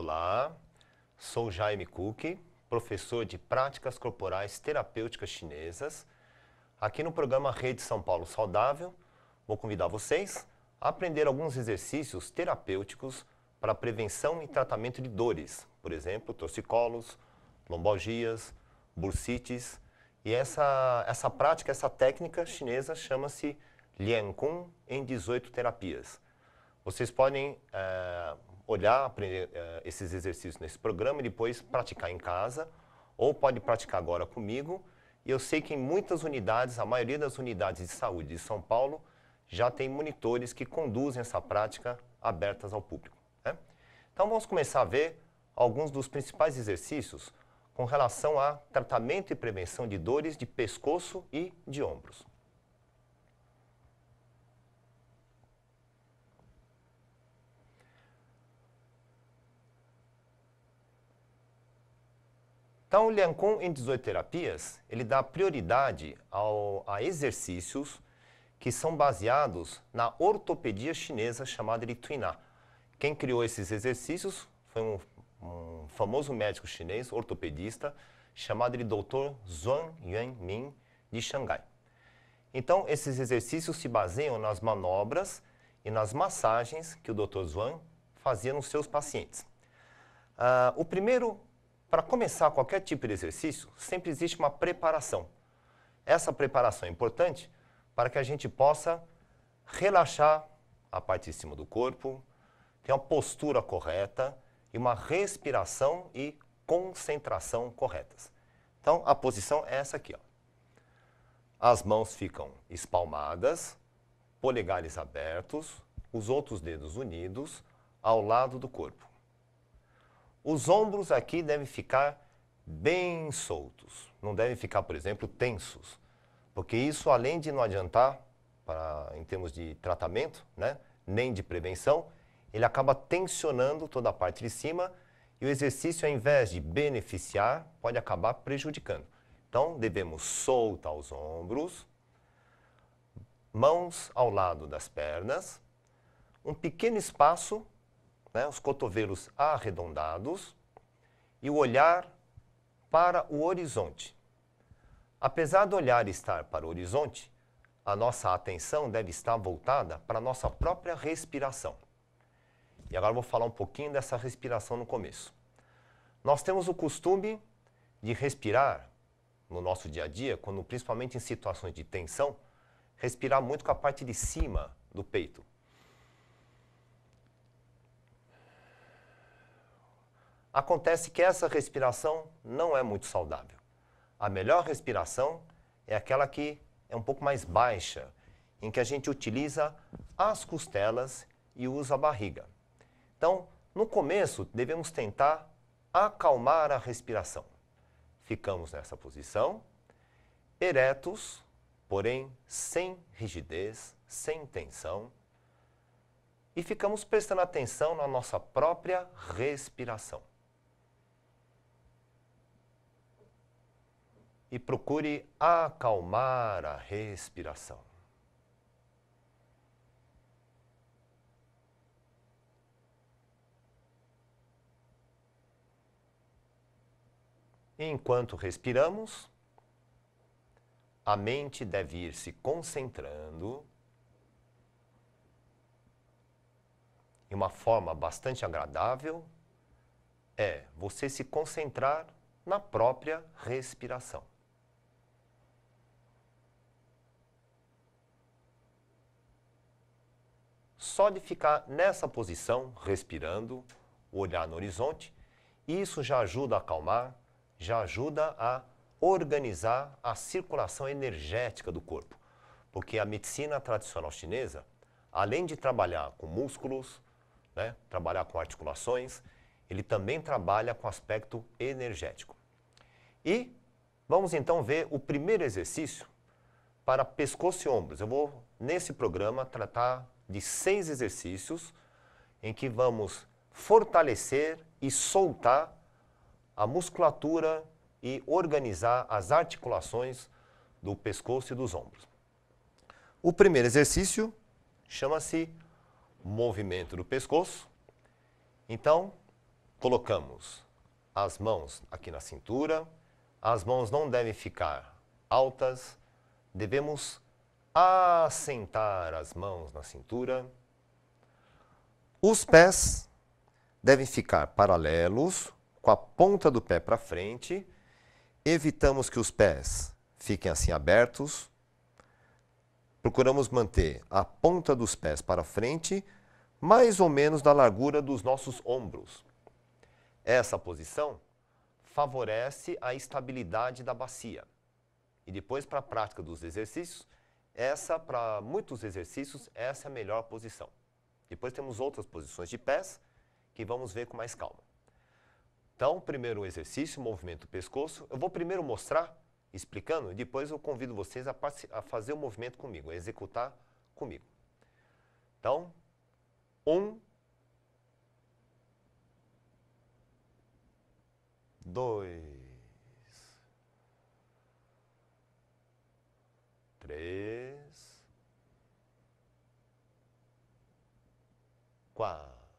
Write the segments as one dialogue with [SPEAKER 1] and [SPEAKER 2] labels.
[SPEAKER 1] Olá, sou Jaime Cook, professor de Práticas Corporais Terapêuticas Chinesas. Aqui no programa Rede São Paulo Saudável, vou convidar vocês a aprender alguns exercícios terapêuticos para prevenção e tratamento de dores, por exemplo, torcicolos, lombalgias, bursites. E essa, essa prática, essa técnica chinesa chama-se Lian Kun em 18 terapias. Vocês podem é, olhar, aprender é, esses exercícios nesse programa e depois praticar em casa, ou pode praticar agora comigo. E eu sei que em muitas unidades, a maioria das unidades de saúde de São Paulo, já tem monitores que conduzem essa prática abertas ao público. Né? Então vamos começar a ver alguns dos principais exercícios com relação a tratamento e prevenção de dores de pescoço e de ombros. Então, o Liancon em 18 terapias, ele dá prioridade ao, a exercícios que são baseados na ortopedia chinesa chamada de Tuiná. Quem criou esses exercícios foi um, um famoso médico chinês, ortopedista, chamado de Dr. Zhuang Yuanming, de Xangai. Então, esses exercícios se baseiam nas manobras e nas massagens que o Dr. Zhuang fazia nos seus pacientes. Uh, o primeiro para começar qualquer tipo de exercício, sempre existe uma preparação. Essa preparação é importante para que a gente possa relaxar a parte de cima do corpo, ter uma postura correta e uma respiração e concentração corretas. Então, a posição é essa aqui. Ó. As mãos ficam espalmadas, polegares abertos, os outros dedos unidos ao lado do corpo. Os ombros aqui devem ficar bem soltos, não devem ficar, por exemplo, tensos, porque isso, além de não adiantar em termos de tratamento, né, nem de prevenção, ele acaba tensionando toda a parte de cima e o exercício, ao invés de beneficiar, pode acabar prejudicando. Então, devemos soltar os ombros, mãos ao lado das pernas, um pequeno espaço né, os cotovelos arredondados e o olhar para o horizonte. Apesar do olhar estar para o horizonte, a nossa atenção deve estar voltada para a nossa própria respiração. E agora vou falar um pouquinho dessa respiração no começo. Nós temos o costume de respirar no nosso dia a dia, quando principalmente em situações de tensão, respirar muito com a parte de cima do peito, Acontece que essa respiração não é muito saudável. A melhor respiração é aquela que é um pouco mais baixa, em que a gente utiliza as costelas e usa a barriga. Então, no começo, devemos tentar acalmar a respiração. Ficamos nessa posição, eretos, porém sem rigidez, sem tensão, e ficamos prestando atenção na nossa própria respiração. e procure acalmar a respiração. Enquanto respiramos, a mente deve ir se concentrando e uma forma bastante agradável é você se concentrar na própria respiração. Só de ficar nessa posição, respirando, olhar no horizonte, isso já ajuda a acalmar, já ajuda a organizar a circulação energética do corpo. Porque a medicina tradicional chinesa, além de trabalhar com músculos, né, trabalhar com articulações, ele também trabalha com aspecto energético. E vamos então ver o primeiro exercício para pescoço e ombros. Eu vou, nesse programa, tratar de seis exercícios em que vamos fortalecer e soltar a musculatura e organizar as articulações do pescoço e dos ombros. O primeiro exercício chama-se movimento do pescoço. Então, colocamos as mãos aqui na cintura, as mãos não devem ficar altas, devemos assentar as mãos na cintura. Os pés devem ficar paralelos com a ponta do pé para frente. Evitamos que os pés fiquem assim abertos. Procuramos manter a ponta dos pés para frente, mais ou menos da largura dos nossos ombros. Essa posição favorece a estabilidade da bacia. E depois, para a prática dos exercícios, essa, para muitos exercícios, essa é a melhor posição. Depois temos outras posições de pés, que vamos ver com mais calma. Então, primeiro o exercício, movimento do pescoço. Eu vou primeiro mostrar, explicando, e depois eu convido vocês a, a fazer o movimento comigo, a executar comigo. Então, um, dois, três, quatro,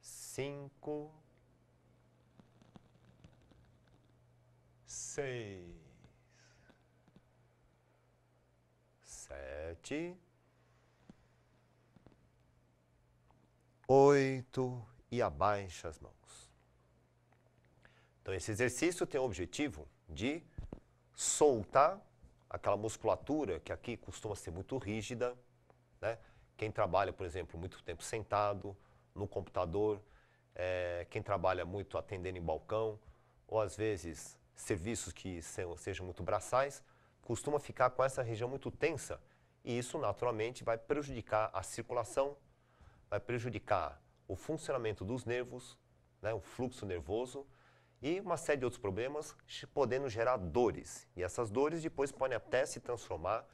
[SPEAKER 1] cinco, seis, sete, oito e abaixa as mãos. Então, esse exercício tem o objetivo de soltar aquela musculatura que aqui costuma ser muito rígida, né? Quem trabalha, por exemplo, muito tempo sentado no computador, é, quem trabalha muito atendendo em balcão, ou às vezes serviços que sejam, sejam muito braçais, costuma ficar com essa região muito tensa e isso naturalmente vai prejudicar a circulação, vai prejudicar o funcionamento dos nervos, né, o fluxo nervoso e uma série de outros problemas, podendo gerar dores. E essas dores depois podem até se transformar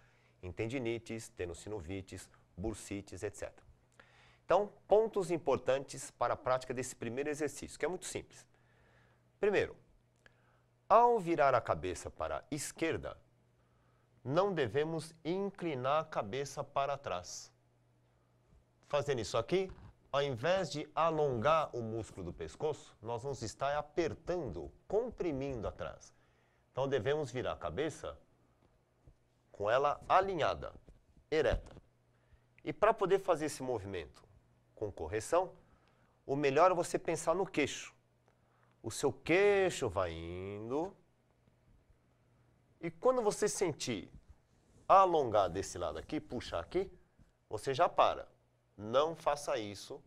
[SPEAKER 1] em tendinites, tenosinovites, bursites, etc. Então, pontos importantes para a prática desse primeiro exercício, que é muito simples. Primeiro, ao virar a cabeça para a esquerda, não devemos inclinar a cabeça para trás. Fazendo isso aqui, ao invés de alongar o músculo do pescoço, nós vamos estar apertando, comprimindo atrás. Então devemos virar a cabeça com ela alinhada, ereta. E para poder fazer esse movimento com correção, o melhor é você pensar no queixo. O seu queixo vai indo. E quando você sentir alongar desse lado aqui, puxar aqui, você já para não faça isso,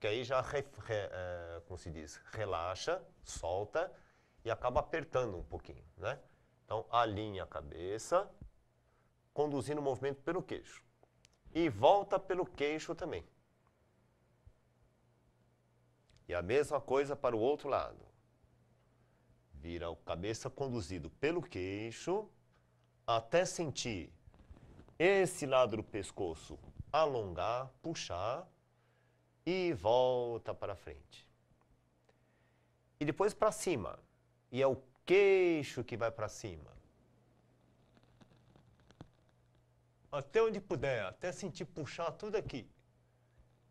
[SPEAKER 1] que aí já, re, re, é, como se diz, relaxa, solta e acaba apertando um pouquinho, né? Então, alinha a cabeça, conduzindo o movimento pelo queixo. E volta pelo queixo também. E a mesma coisa para o outro lado. Vira a cabeça conduzido pelo queixo até sentir esse lado do pescoço alongar, puxar e volta para frente. E depois para cima. E é o queixo que vai para cima. Até onde puder, até sentir puxar tudo aqui.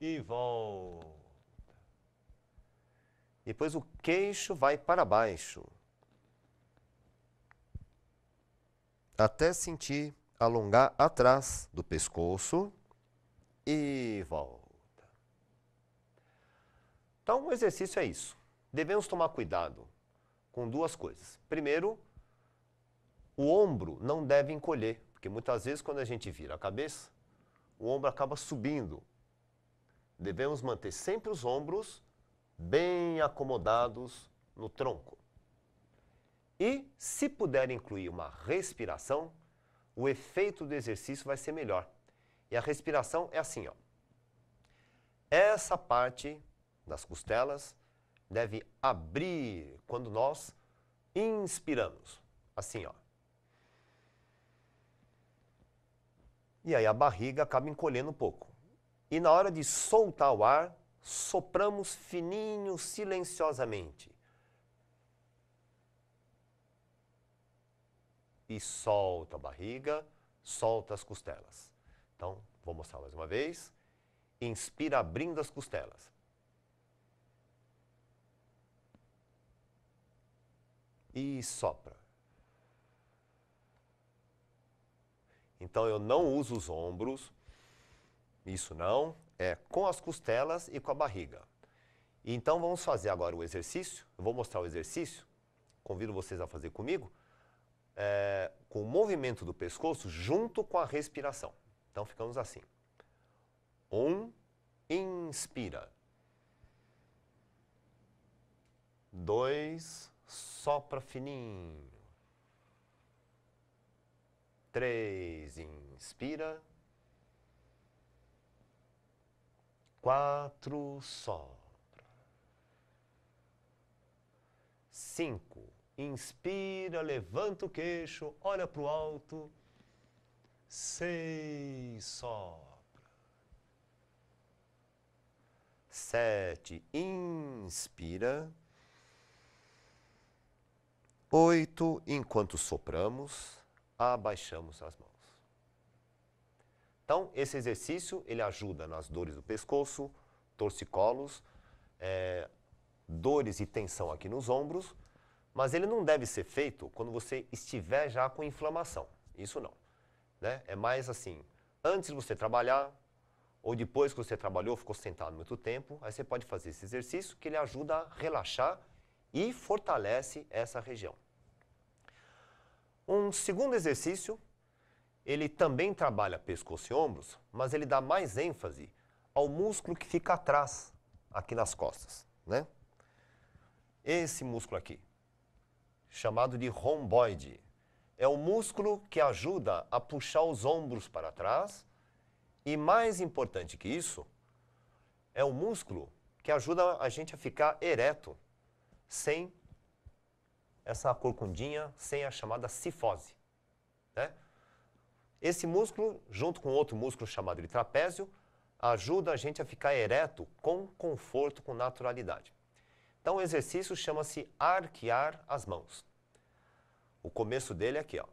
[SPEAKER 1] E volta. Depois o queixo vai para baixo. Até sentir alongar atrás do pescoço e volta. Então, o exercício é isso. Devemos tomar cuidado com duas coisas. Primeiro, o ombro não deve encolher, porque muitas vezes quando a gente vira a cabeça, o ombro acaba subindo. Devemos manter sempre os ombros bem acomodados no tronco. E, se puder incluir uma respiração, o efeito do exercício vai ser melhor. E a respiração é assim, ó. Essa parte das costelas deve abrir quando nós inspiramos. Assim, ó. E aí a barriga acaba encolhendo um pouco. E na hora de soltar o ar, sopramos fininho, silenciosamente. E solta a barriga, solta as costelas. Então, vou mostrar mais uma vez. Inspira abrindo as costelas. E sopra. Então, eu não uso os ombros. Isso não. É com as costelas e com a barriga. Então, vamos fazer agora o exercício. Eu vou mostrar o exercício. Convido vocês a fazer comigo. É, com o movimento do pescoço junto com a respiração. Então ficamos assim. Um, inspira. Dois, sopra fininho. Três, inspira. Quatro, sopra. Cinco, inspira, levanta o queixo, olha para o alto seis sopra. Sete, inspira. Oito, enquanto sopramos, abaixamos as mãos. Então, esse exercício, ele ajuda nas dores do pescoço, torcicolos, é, dores e tensão aqui nos ombros, mas ele não deve ser feito quando você estiver já com inflamação, isso não. Né? É mais assim, antes de você trabalhar, ou depois que você trabalhou, ficou sentado muito tempo, aí você pode fazer esse exercício que ele ajuda a relaxar e fortalece essa região. Um segundo exercício, ele também trabalha pescoço e ombros, mas ele dá mais ênfase ao músculo que fica atrás, aqui nas costas, né? Esse músculo aqui, chamado de romboide é o músculo que ajuda a puxar os ombros para trás e mais importante que isso, é o músculo que ajuda a gente a ficar ereto, sem essa corcundinha, sem a chamada cifose. Né? Esse músculo, junto com outro músculo chamado de trapézio, ajuda a gente a ficar ereto com conforto, com naturalidade. Então o exercício chama-se arquear as mãos. O começo dele é aqui, ó.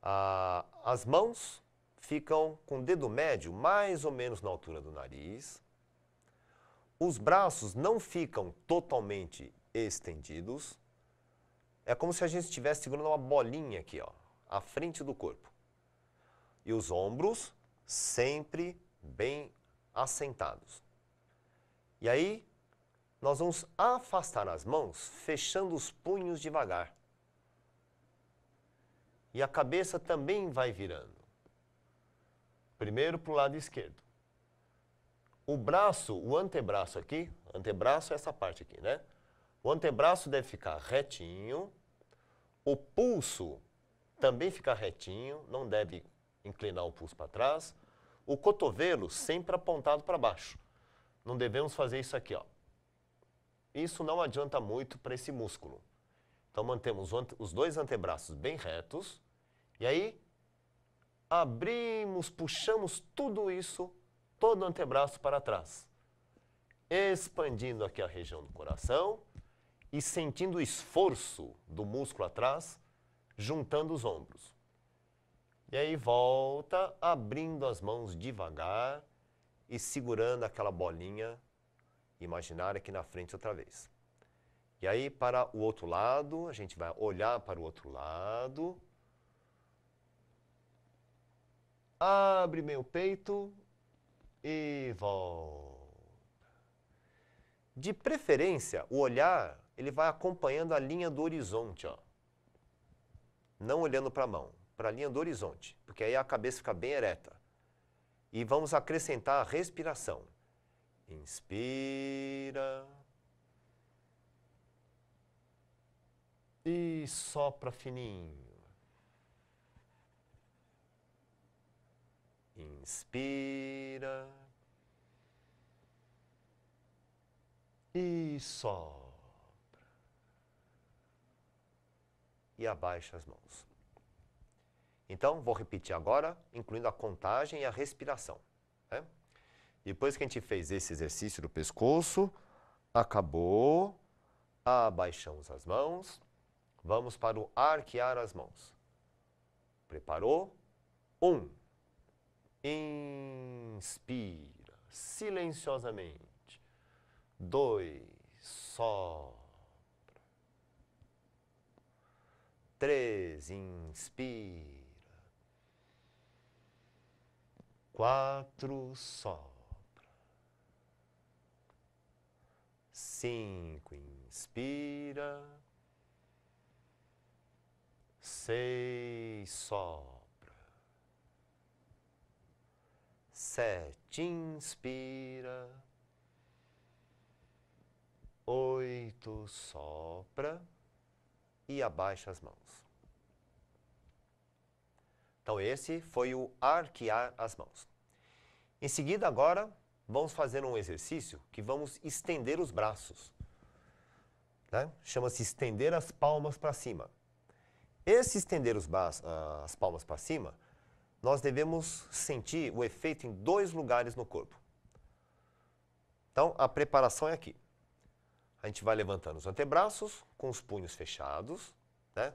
[SPEAKER 1] Ah, as mãos ficam com o dedo médio mais ou menos na altura do nariz. Os braços não ficam totalmente estendidos. É como se a gente estivesse segurando uma bolinha aqui, ó, à frente do corpo. E os ombros sempre bem assentados. E aí, nós vamos afastar as mãos, fechando os punhos devagar. E a cabeça também vai virando. Primeiro para o lado esquerdo. O braço, o antebraço aqui, antebraço é essa parte aqui, né? O antebraço deve ficar retinho. O pulso também ficar retinho, não deve inclinar o pulso para trás. O cotovelo sempre apontado para baixo. Não devemos fazer isso aqui, ó. Isso não adianta muito para esse músculo. Então mantemos os dois antebraços bem retos e aí abrimos, puxamos tudo isso, todo o antebraço para trás. Expandindo aqui a região do coração e sentindo o esforço do músculo atrás, juntando os ombros. E aí volta, abrindo as mãos devagar e segurando aquela bolinha imaginar aqui na frente outra vez. E aí, para o outro lado, a gente vai olhar para o outro lado. Abre meu peito e volta. De preferência, o olhar ele vai acompanhando a linha do horizonte. Ó. Não olhando para a mão, para a linha do horizonte, porque aí a cabeça fica bem ereta. E vamos acrescentar a respiração. Inspira. E sopra fininho. Inspira. E sopra. E abaixa as mãos. Então, vou repetir agora, incluindo a contagem e a respiração. Né? Depois que a gente fez esse exercício do pescoço, acabou, abaixamos as mãos, vamos para o arquear as mãos. Preparou? Um. Inspira silenciosamente. Dois. Sol. Três. Inspira. Quatro. Sol. Cinco, inspira. Seis, sopra. Sete, inspira. Oito, sopra. E abaixa as mãos. Então, esse foi o arquear as mãos. Em seguida, agora, vamos fazer um exercício que vamos estender os braços. Né? Chama-se estender as palmas para cima. Esse estender os ah, as palmas para cima, nós devemos sentir o efeito em dois lugares no corpo. Então, a preparação é aqui. A gente vai levantando os antebraços com os punhos fechados, né?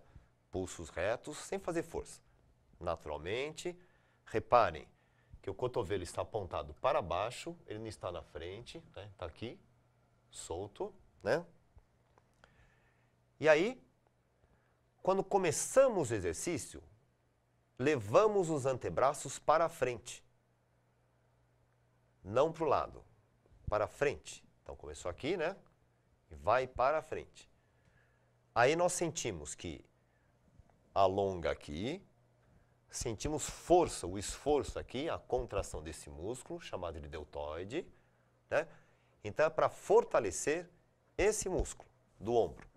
[SPEAKER 1] pulsos retos, sem fazer força. Naturalmente, reparem, que o cotovelo está apontado para baixo, ele não está na frente, né? Está aqui, solto, né? E aí, quando começamos o exercício, levamos os antebraços para frente. Não para o lado, para frente. Então começou aqui, né? E vai para frente. Aí nós sentimos que alonga aqui, sentimos força, o esforço aqui, a contração desse músculo, chamado de deltoide. Né? Então, é para fortalecer esse músculo do ombro.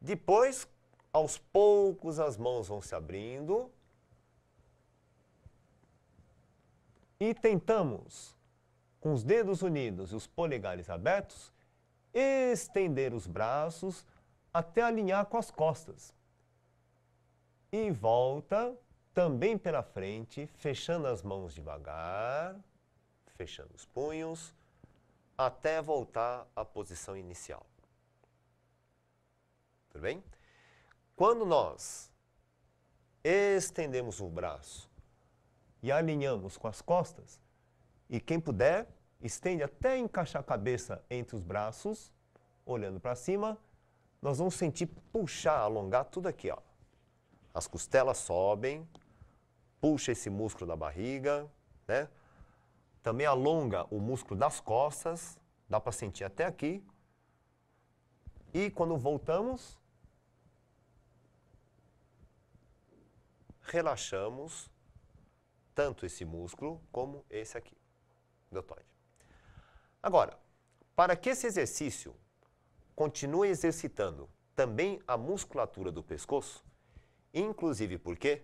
[SPEAKER 1] Depois, aos poucos, as mãos vão se abrindo. E tentamos, com os dedos unidos e os polegares abertos, estender os braços até alinhar com as costas e volta também pela frente, fechando as mãos devagar, fechando os punhos, até voltar à posição inicial. Tudo bem? Quando nós estendemos o braço e alinhamos com as costas, e quem puder, estende até encaixar a cabeça entre os braços, olhando para cima, nós vamos sentir puxar, alongar tudo aqui, ó as costelas sobem, puxa esse músculo da barriga, né? Também alonga o músculo das costas, dá para sentir até aqui. E quando voltamos, relaxamos tanto esse músculo como esse aqui, deltóide. Agora, para que esse exercício continue exercitando também a musculatura do pescoço, Inclusive porque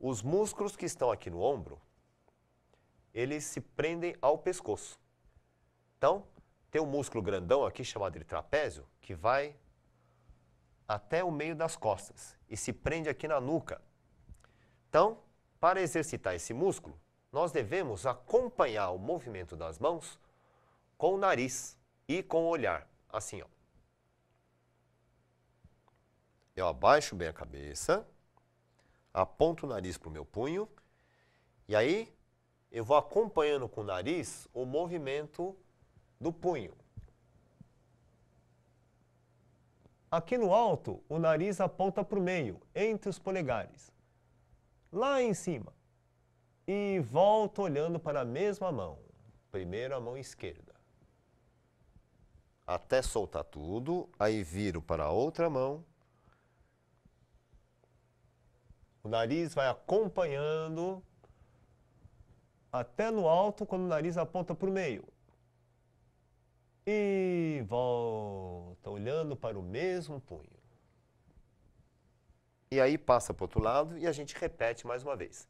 [SPEAKER 1] os músculos que estão aqui no ombro, eles se prendem ao pescoço. Então, tem um músculo grandão aqui chamado de trapézio, que vai até o meio das costas e se prende aqui na nuca. Então, para exercitar esse músculo, nós devemos acompanhar o movimento das mãos com o nariz e com o olhar, assim, ó. Eu abaixo bem a cabeça, aponto o nariz para o meu punho e aí eu vou acompanhando com o nariz o movimento do punho. Aqui no alto, o nariz aponta para o meio, entre os polegares. Lá em cima. E volto olhando para a mesma mão. Primeiro a mão esquerda. Até soltar tudo, aí viro para a outra mão O nariz vai acompanhando até no alto, quando o nariz aponta para o meio. E volta, olhando para o mesmo punho. E aí passa para o outro lado e a gente repete mais uma vez.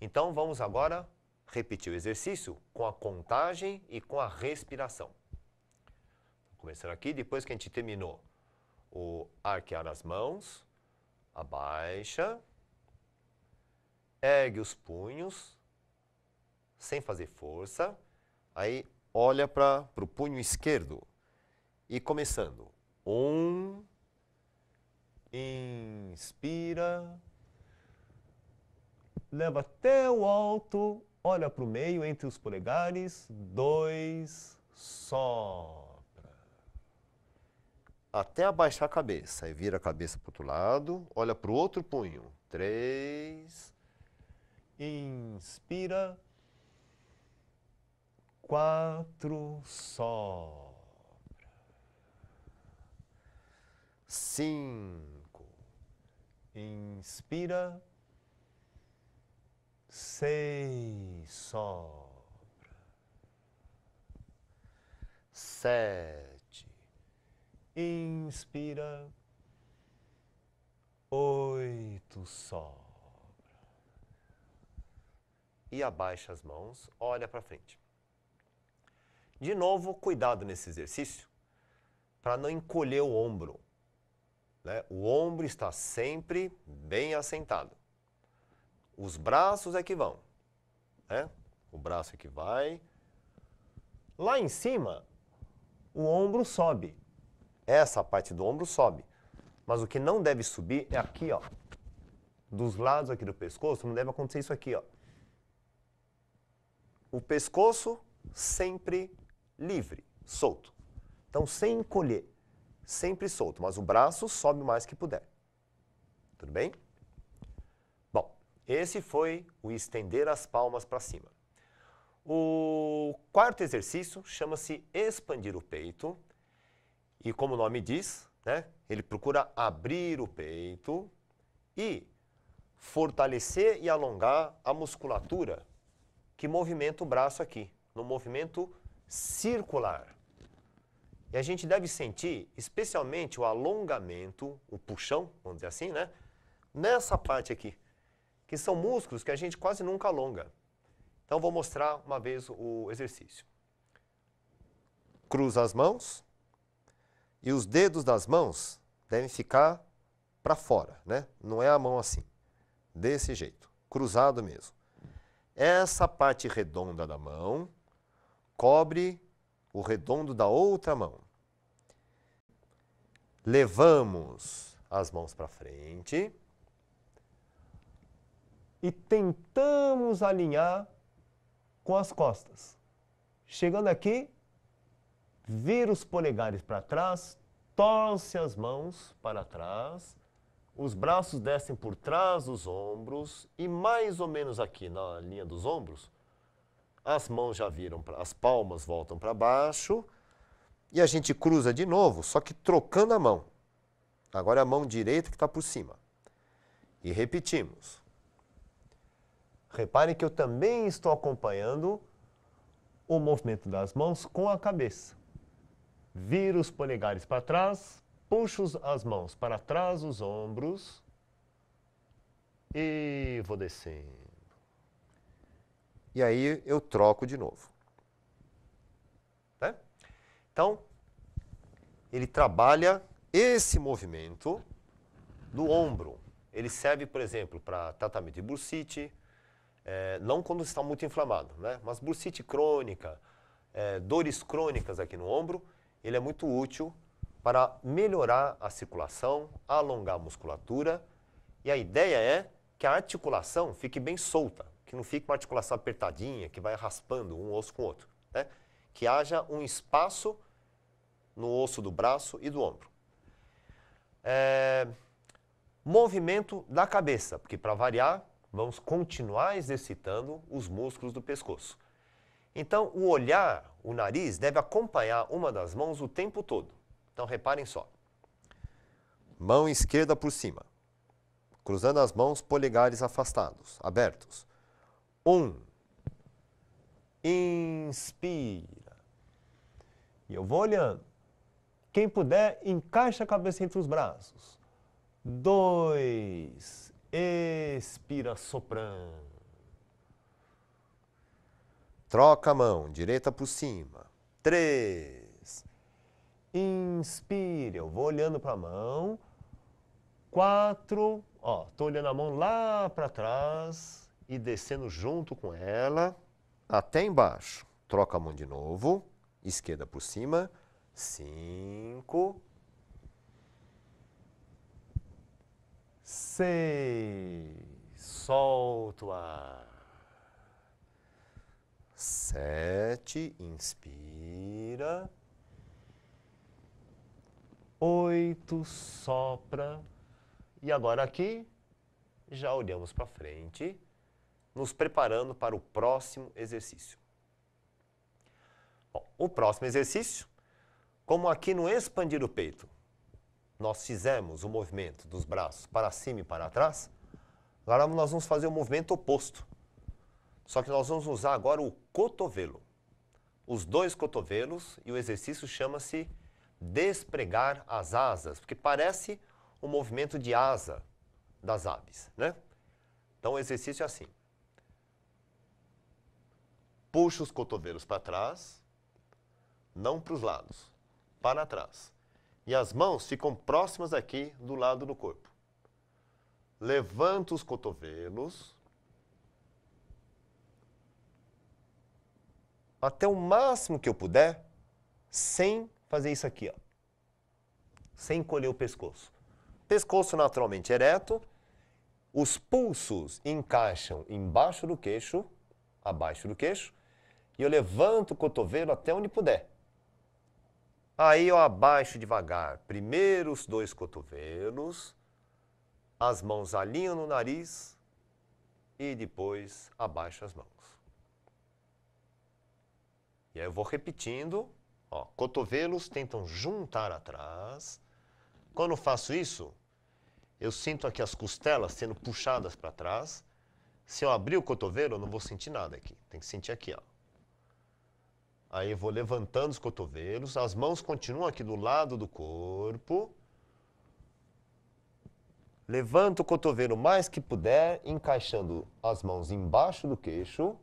[SPEAKER 1] Então vamos agora repetir o exercício com a contagem e com a respiração. Começando aqui, depois que a gente terminou o arquear as mãos, abaixa, ergue os punhos, sem fazer força. Aí olha para o punho esquerdo. E começando. Um. Inspira. Leva até o alto. Olha para o meio entre os polegares. Dois. Sopra. Até abaixar a cabeça. Aí vira a cabeça para o outro lado. Olha para o outro punho. Três inspira, quatro, sobra, cinco, inspira, seis, sobra, sete, inspira, oito, sobra e abaixa as mãos, olha para frente. De novo, cuidado nesse exercício para não encolher o ombro. Né? O ombro está sempre bem assentado. Os braços é que vão. Né? O braço é que vai. Lá em cima, o ombro sobe. Essa parte do ombro sobe. Mas o que não deve subir é aqui, ó. Dos lados aqui do pescoço, não deve acontecer isso aqui, ó o pescoço sempre livre, solto. Então, sem encolher, sempre solto, mas o braço sobe o mais que puder. Tudo bem? Bom, esse foi o estender as palmas para cima. O quarto exercício chama-se expandir o peito. E como o nome diz, né, ele procura abrir o peito e fortalecer e alongar a musculatura que movimenta o braço aqui, no movimento circular. E a gente deve sentir especialmente o alongamento, o puxão, vamos dizer assim, né? Nessa parte aqui, que são músculos que a gente quase nunca alonga. Então vou mostrar uma vez o exercício. Cruza as mãos e os dedos das mãos devem ficar para fora, né? Não é a mão assim, desse jeito, cruzado mesmo. Essa parte redonda da mão cobre o redondo da outra mão. Levamos as mãos para frente e tentamos alinhar com as costas. Chegando aqui, vira os polegares para trás, torce as mãos para trás os braços descem por trás dos ombros e mais ou menos aqui na linha dos ombros, as mãos já viram, pra, as palmas voltam para baixo e a gente cruza de novo, só que trocando a mão. Agora é a mão direita que está por cima. E repetimos. Reparem que eu também estou acompanhando o movimento das mãos com a cabeça. vira os polegares para trás, Puxo as mãos para trás os ombros e vou descendo. E aí eu troco de novo. Né? Então, ele trabalha esse movimento do ombro. Ele serve, por exemplo, para tratamento de bursite, é, não quando está muito inflamado, né? mas bursite crônica, é, dores crônicas aqui no ombro, ele é muito útil para melhorar a circulação, alongar a musculatura. E a ideia é que a articulação fique bem solta, que não fique uma articulação apertadinha, que vai raspando um osso com o outro. Né? Que haja um espaço no osso do braço e do ombro. É... Movimento da cabeça, porque para variar, vamos continuar exercitando os músculos do pescoço. Então, o olhar, o nariz, deve acompanhar uma das mãos o tempo todo. Então reparem só. Mão esquerda por cima. Cruzando as mãos, polegares afastados, abertos. Um. Inspira. E eu vou olhando. Quem puder, encaixa a cabeça entre os braços. Dois. Expira soprando. Troca a mão, direita por cima. Três. Inspire, eu vou olhando para a mão. Quatro, ó, tô olhando a mão lá para trás e descendo junto com ela até embaixo. Troca a mão de novo, esquerda por cima. Cinco. Seis. Solto o ar. Sete. Inspira oito, sopra. E agora aqui, já olhamos para frente, nos preparando para o próximo exercício. Bom, o próximo exercício, como aqui no expandir o peito, nós fizemos o movimento dos braços para cima e para trás, agora nós vamos fazer o movimento oposto. Só que nós vamos usar agora o cotovelo. Os dois cotovelos e o exercício chama-se despregar as asas, porque parece um movimento de asa das aves, né? Então o exercício é assim. Puxa os cotovelos para trás, não para os lados, para trás. E as mãos ficam próximas aqui do lado do corpo. Levanta os cotovelos até o máximo que eu puder, sem fazer isso aqui, ó. Sem encolher o pescoço. Pescoço naturalmente ereto. Os pulsos encaixam embaixo do queixo, abaixo do queixo. E eu levanto o cotovelo até onde puder. Aí eu abaixo devagar. Primeiro os dois cotovelos. As mãos alinham no nariz. E depois abaixo as mãos. E aí eu vou repetindo Ó, cotovelos tentam juntar atrás. Quando faço isso, eu sinto aqui as costelas sendo puxadas para trás. Se eu abrir o cotovelo, eu não vou sentir nada aqui. Tem que sentir aqui, ó. Aí eu vou levantando os cotovelos, as mãos continuam aqui do lado do corpo. Levanta o cotovelo mais que puder, encaixando as mãos embaixo do queixo.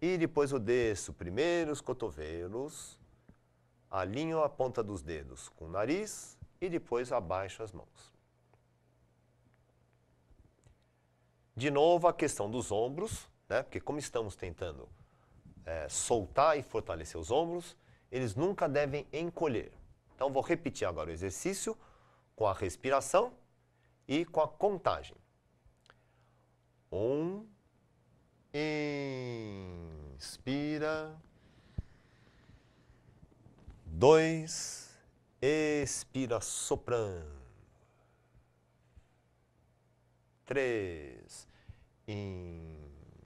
[SPEAKER 1] E depois eu desço primeiro os cotovelos, alinho a ponta dos dedos com o nariz e depois abaixo as mãos. De novo a questão dos ombros, né? porque como estamos tentando é, soltar e fortalecer os ombros, eles nunca devem encolher. Então vou repetir agora o exercício com a respiração e com a contagem. Um, Inspira. Dois. Expira, soprando. Três.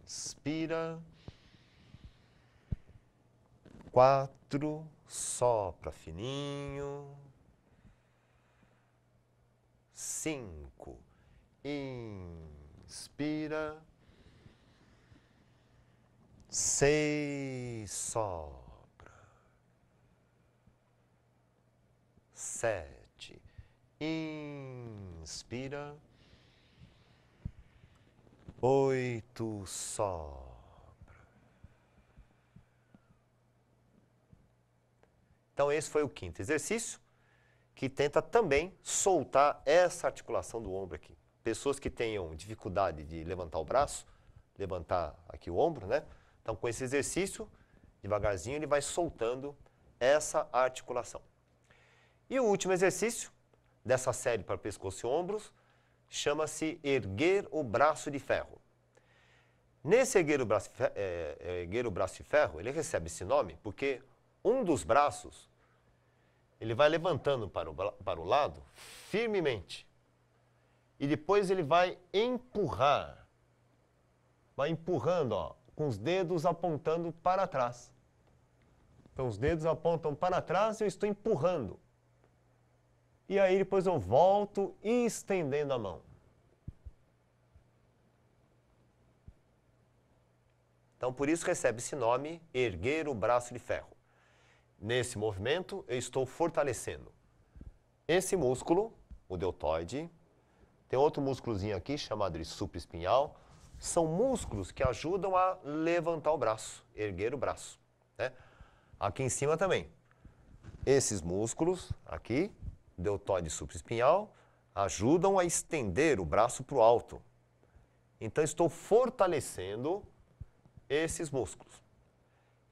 [SPEAKER 1] Inspira. Quatro. Sopra fininho. Cinco. Inspira seis sopra, sete inspira, oito sopra. Então esse foi o quinto exercício que tenta também soltar essa articulação do ombro aqui. Pessoas que tenham dificuldade de levantar o braço, levantar aqui o ombro, né? Então, com esse exercício, devagarzinho, ele vai soltando essa articulação. E o último exercício dessa série para pescoço e ombros chama-se erguer o braço de ferro. Nesse erguer o, braço, é, é, erguer o braço de ferro, ele recebe esse nome porque um dos braços ele vai levantando para o, para o lado firmemente e depois ele vai empurrar, vai empurrando ó, com os dedos apontando para trás. Então os dedos apontam para trás e eu estou empurrando. E aí depois eu volto estendendo a mão. Então por isso recebe esse nome, erguer o braço de ferro. Nesse movimento eu estou fortalecendo. Esse músculo, o deltoide, tem outro músculozinho aqui chamado de supraespinhal, são músculos que ajudam a levantar o braço, erguer o braço. Né? Aqui em cima também. Esses músculos aqui, deltoide supraespinhal, ajudam a estender o braço para o alto. Então, estou fortalecendo esses músculos.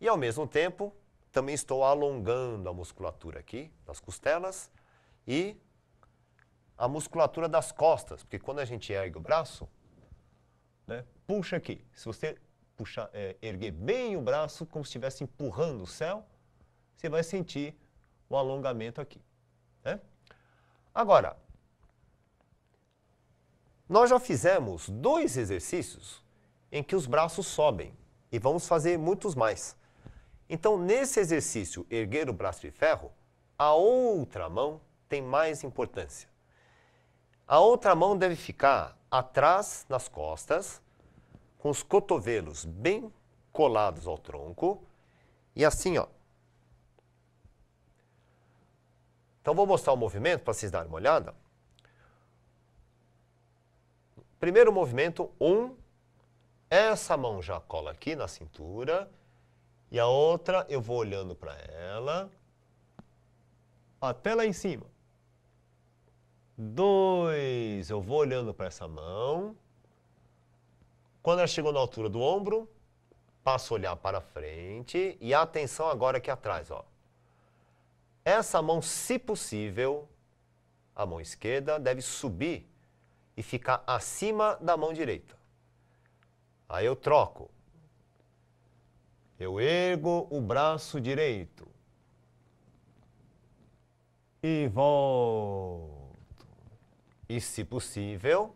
[SPEAKER 1] E, ao mesmo tempo, também estou alongando a musculatura aqui, das costelas, e a musculatura das costas, porque quando a gente ergue o braço, né? Puxa aqui. Se você puxar, é, erguer bem o braço, como se estivesse empurrando o céu, você vai sentir o alongamento aqui. Né? Agora, nós já fizemos dois exercícios em que os braços sobem e vamos fazer muitos mais. Então, nesse exercício, erguer o braço de ferro, a outra mão tem mais importância. A outra mão deve ficar atrás nas costas, com os cotovelos bem colados ao tronco e assim, ó. Então vou mostrar o movimento para vocês darem uma olhada. Primeiro movimento, um, essa mão já cola aqui na cintura e a outra eu vou olhando para ela até lá em cima dois. Eu vou olhando para essa mão. Quando ela chegou na altura do ombro, passo a olhar para frente e atenção agora aqui atrás, ó. Essa mão, se possível, a mão esquerda deve subir e ficar acima da mão direita. Aí eu troco. Eu ergo o braço direito. E volto. E, se possível,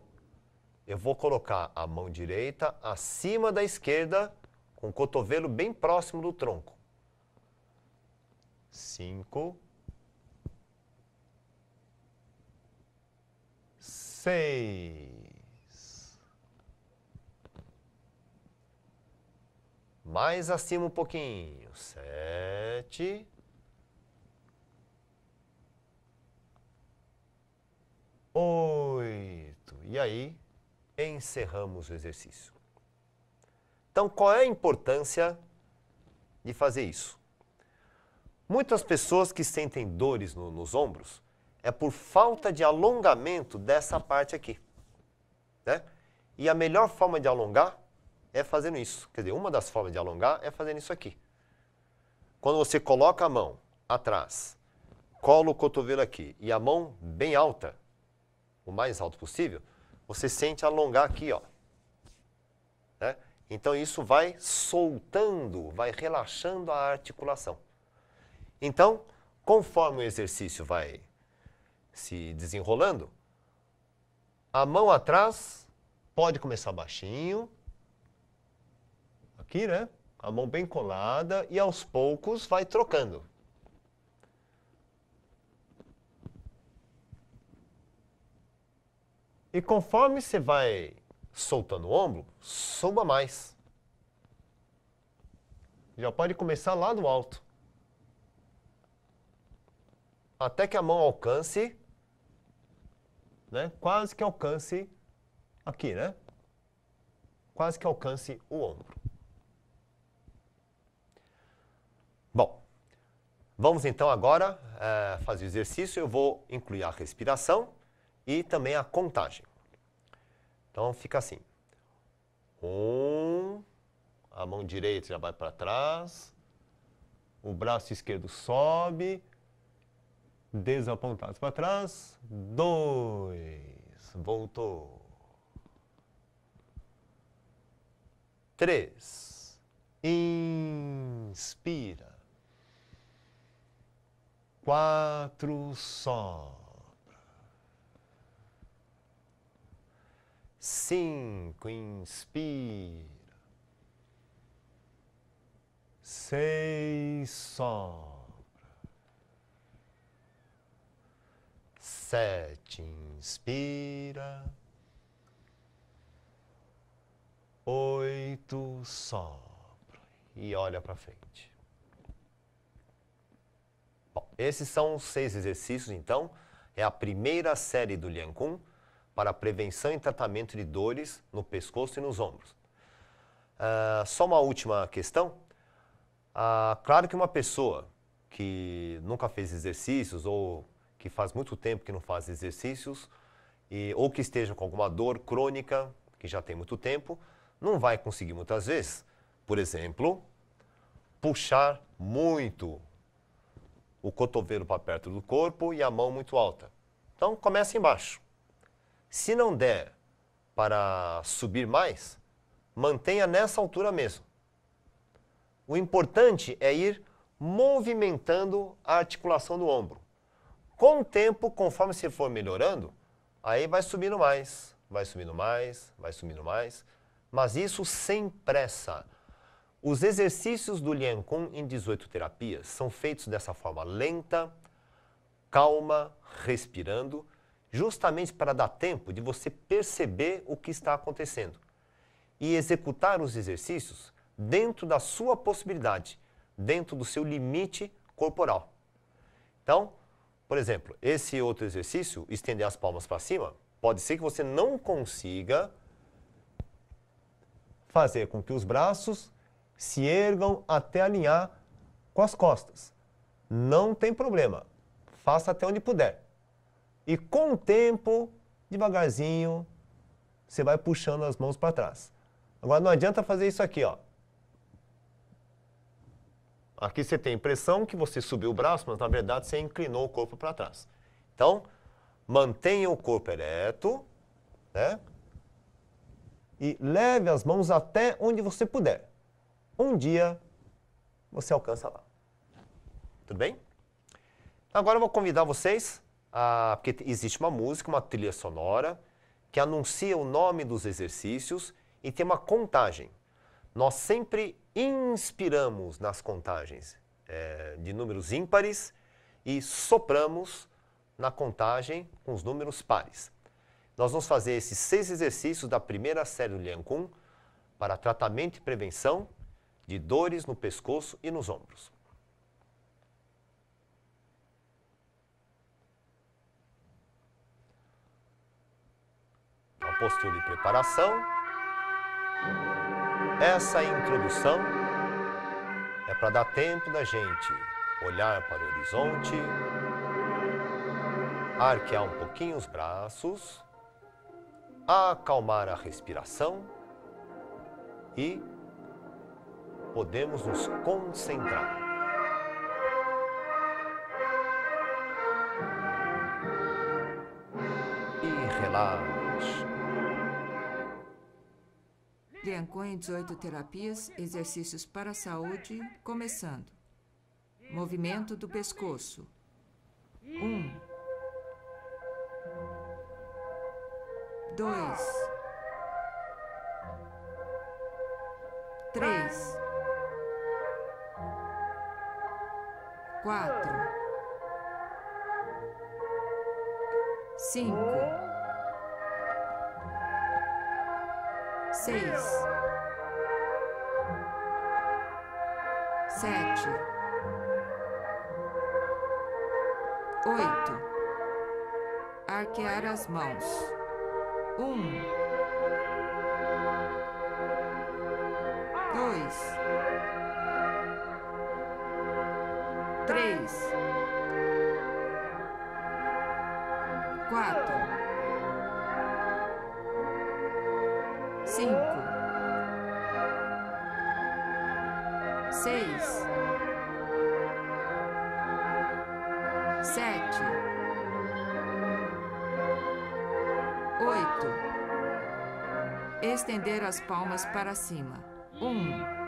[SPEAKER 1] eu vou colocar a mão direita acima da esquerda, com o cotovelo bem próximo do tronco. Cinco. Seis. Mais acima um pouquinho. Sete. oito. E aí, encerramos o exercício. Então, qual é a importância de fazer isso? Muitas pessoas que sentem dores no, nos ombros é por falta de alongamento dessa parte aqui. Né? E a melhor forma de alongar é fazendo isso. Quer dizer, uma das formas de alongar é fazendo isso aqui. Quando você coloca a mão atrás, cola o cotovelo aqui e a mão bem alta, o mais alto possível, você sente alongar aqui, ó. Né? Então isso vai soltando, vai relaxando a articulação. Então, conforme o exercício vai se desenrolando, a mão atrás pode começar baixinho, aqui, né? A mão bem colada e aos poucos vai trocando. E conforme você vai soltando o ombro, suba mais. Já pode começar lá do alto. Até que a mão alcance, né? quase que alcance aqui, né? Quase que alcance o ombro. Bom, vamos então agora é, fazer o exercício. Eu vou incluir a respiração e também a contagem. Então fica assim. Um, a mão direita já vai para trás, o braço esquerdo sobe, desapontados para trás, dois, voltou. Três, inspira. Quatro, sobe. Cinco, inspira. Seis, sopra. Sete, inspira. Oito, sopra. E olha para frente. Bom, esses são os seis exercícios, então. É a primeira série do Liancun para prevenção e tratamento de dores no pescoço e nos ombros. Ah, só uma última questão. Ah, claro que uma pessoa que nunca fez exercícios ou que faz muito tempo que não faz exercícios e, ou que esteja com alguma dor crônica que já tem muito tempo, não vai conseguir muitas vezes, por exemplo, puxar muito o cotovelo para perto do corpo e a mão muito alta. Então, comece embaixo. Se não der para subir mais, mantenha nessa altura mesmo. O importante é ir movimentando a articulação do ombro. Com o tempo, conforme você for melhorando, aí vai subindo mais, vai subindo mais, vai subindo mais, mas isso sem pressa. Os exercícios do Lian Kung em 18 terapias são feitos dessa forma lenta, calma, respirando justamente para dar tempo de você perceber o que está acontecendo e executar os exercícios dentro da sua possibilidade, dentro do seu limite corporal. Então, por exemplo, esse outro exercício, estender as palmas para cima, pode ser que você não consiga fazer com que os braços se ergam até alinhar com as costas. Não tem problema, faça até onde puder. E com o tempo, devagarzinho, você vai puxando as mãos para trás. Agora não adianta fazer isso aqui, ó. Aqui você tem a impressão que você subiu o braço, mas na verdade você inclinou o corpo para trás. Então, mantenha o corpo ereto, né? E leve as mãos até onde você puder. Um dia você alcança lá. Tudo bem? Agora eu vou convidar vocês a, ah, porque existe uma música, uma trilha sonora, que anuncia o nome dos exercícios e tem uma contagem. Nós sempre inspiramos nas contagens é, de números ímpares e sopramos na contagem com os números pares. Nós vamos fazer esses seis exercícios da primeira série do Lian para tratamento e prevenção de dores no pescoço e nos ombros. postura e preparação, essa introdução é para dar tempo da gente olhar para o horizonte, arquear um pouquinho os braços, acalmar a respiração e podemos nos concentrar. E relaxa.
[SPEAKER 2] elencou em 18 terapias exercícios para a saúde, começando: movimento do pescoço. 1 2
[SPEAKER 3] 3 4 5 seis, sete,
[SPEAKER 2] oito. Arquear as mãos. Um. estender as palmas para cima. Um.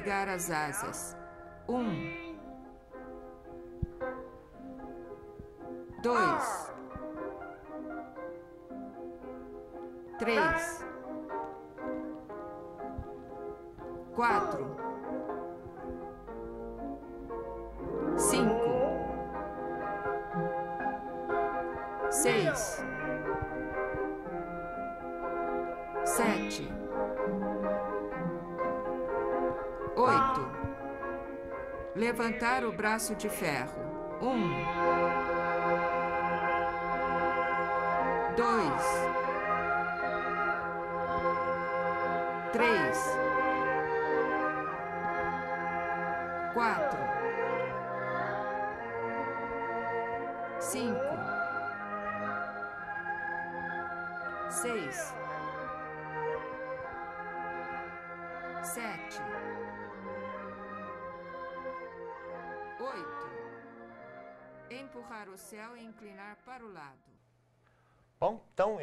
[SPEAKER 2] pregar as asas. Um, dois,
[SPEAKER 3] três, quatro, cinco, seis,
[SPEAKER 2] sete. levantar o braço de ferro. Um.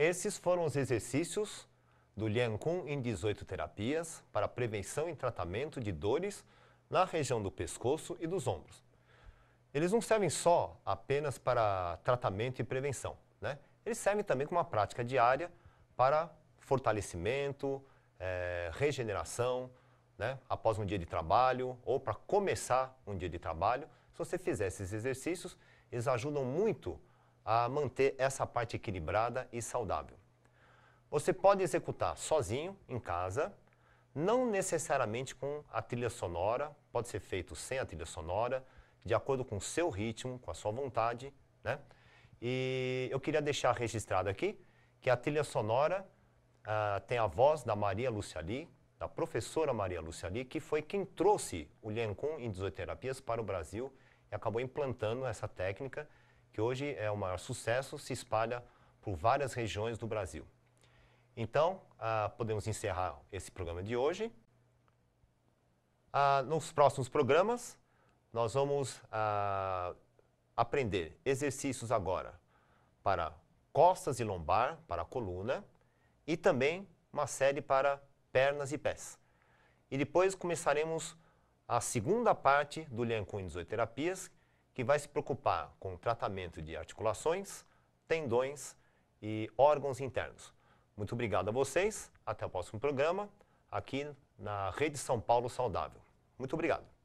[SPEAKER 1] esses foram os exercícios do Lian Kun em 18 terapias para prevenção e tratamento de dores na região do pescoço e dos ombros. Eles não servem só apenas para tratamento e prevenção, né? Eles servem também como uma prática diária para fortalecimento, é, regeneração, né? após um dia de trabalho ou para começar um dia de trabalho. Se você fizer esses exercícios, eles ajudam muito a manter essa parte equilibrada e saudável. Você pode executar sozinho, em casa, não necessariamente com a trilha sonora, pode ser feito sem a trilha sonora, de acordo com o seu ritmo, com a sua vontade, né? E eu queria deixar registrado aqui que a trilha sonora uh, tem a voz da Maria Luciali, da professora Maria Luciali, que foi quem trouxe o Lencon em 18 terapias para o Brasil e acabou implantando essa técnica que hoje é o maior sucesso, se espalha por várias regiões do Brasil. Então, ah, podemos encerrar esse programa de hoje. Ah, nos próximos programas, nós vamos ah, aprender exercícios agora para costas e lombar, para a coluna, e também uma série para pernas e pés. E depois começaremos a segunda parte do Lian Kun 18 Terapias, que vai se preocupar com o tratamento de articulações, tendões e órgãos internos. Muito obrigado a vocês, até o próximo programa, aqui na Rede São Paulo Saudável. Muito obrigado.